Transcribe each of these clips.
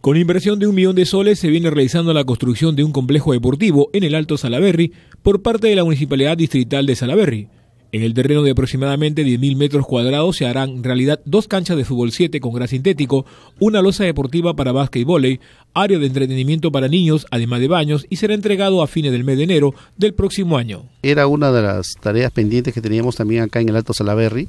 Con inversión de un millón de soles se viene realizando la construcción de un complejo deportivo en el Alto Salaberry por parte de la Municipalidad Distrital de Salaberry. En el terreno de aproximadamente 10.000 metros cuadrados se harán en realidad dos canchas de fútbol 7 con gras sintético, una losa deportiva para básquet y volei, área de entretenimiento para niños, además de baños, y será entregado a fines del mes de enero del próximo año. Era una de las tareas pendientes que teníamos también acá en el Alto Salaberry,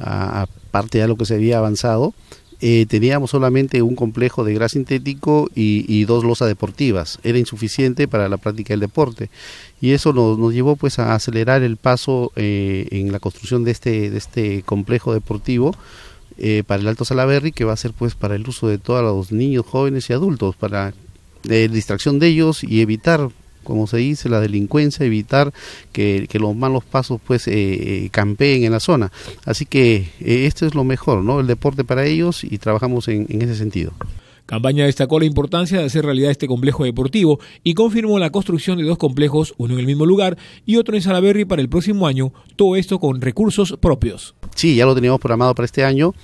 aparte de lo que se había avanzado eh, teníamos solamente un complejo de gras sintético y, dos losas deportivas. Era insuficiente para la práctica del deporte. Y eso nos, llevó pues a acelerar el paso eh, en la construcción de este, de este complejo deportivo eh, para el Alto Salaberry, que va a ser pues para el uso de todos los niños, jóvenes y adultos, para distracción de ellos y evitar como se dice, la delincuencia, evitar que, los malos pasos pues eh, eh, campeen en la zona. Así que eh, esto es lo mejor, ¿no? El deporte para ellos y trabajamos en, en ese sentido. Campaña destacó la importancia de hacer realidad este complejo deportivo y confirmó la construcción de dos complejos, uno en el mismo lugar y otro en Salaberry para el próximo año, todo esto con recursos propios. Sí, ya lo teníamos programado para este año.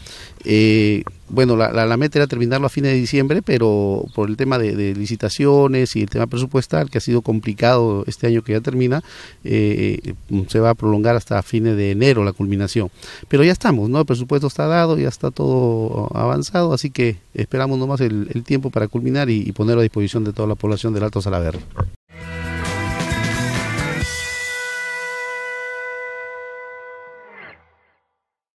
Eh, bueno, la, meta era terminarlo a fines de diciembre, pero por el tema de, licitaciones y el tema presupuestal, que ha sido complicado este año que ya termina, eh, se va a prolongar hasta fines de enero la culminación. Pero ya estamos, ¿no? El presupuesto está dado, ya está todo avanzado, así que esperamos nomás el, el tiempo para culminar y, y ponerlo a disposición de toda la población del Alto Salaverry.